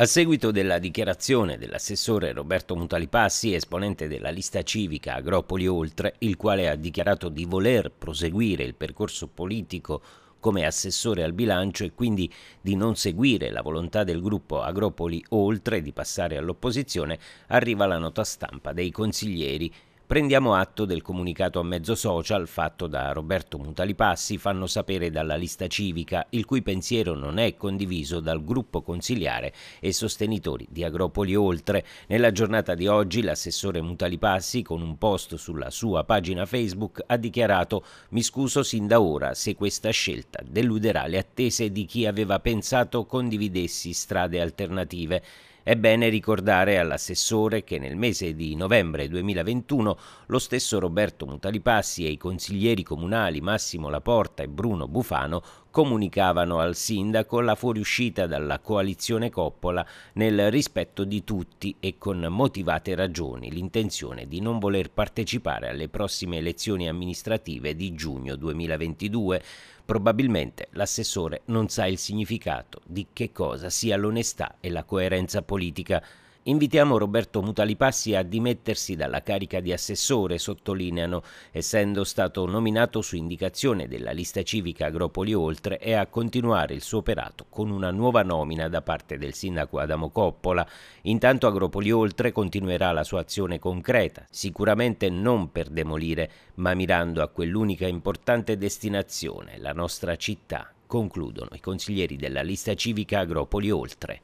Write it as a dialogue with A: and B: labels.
A: A seguito della dichiarazione dell'assessore Roberto Mutalipassi, esponente della lista civica Agropoli Oltre, il quale ha dichiarato di voler proseguire il percorso politico come assessore al bilancio e quindi di non seguire la volontà del gruppo Agropoli Oltre di passare all'opposizione, arriva la nota stampa dei consiglieri Prendiamo atto del comunicato a mezzo social fatto da Roberto Mutalipassi, fanno sapere dalla lista civica, il cui pensiero non è condiviso dal gruppo consigliare e sostenitori di Agropoli Oltre. Nella giornata di oggi l'assessore Mutalipassi, con un post sulla sua pagina Facebook, ha dichiarato «Mi scuso sin da ora se questa scelta deluderà le attese di chi aveva pensato condividessi strade alternative». È bene ricordare all'assessore che nel mese di novembre 2021 lo stesso Roberto Mutalipassi e i consiglieri comunali Massimo Laporta e Bruno Bufano comunicavano al sindaco la fuoriuscita dalla coalizione Coppola nel rispetto di tutti e con motivate ragioni l'intenzione di non voler partecipare alle prossime elezioni amministrative di giugno 2022. Probabilmente l'assessore non sa il significato di che cosa sia l'onestà e la coerenza politica. Invitiamo Roberto Mutalipassi a dimettersi dalla carica di assessore, sottolineano, essendo stato nominato su indicazione della lista civica Agropoli Oltre e a continuare il suo operato con una nuova nomina da parte del sindaco Adamo Coppola. Intanto Agropoli Oltre continuerà la sua azione concreta, sicuramente non per demolire, ma mirando a quell'unica importante destinazione, la nostra città, concludono i consiglieri della lista civica Agropoli Oltre.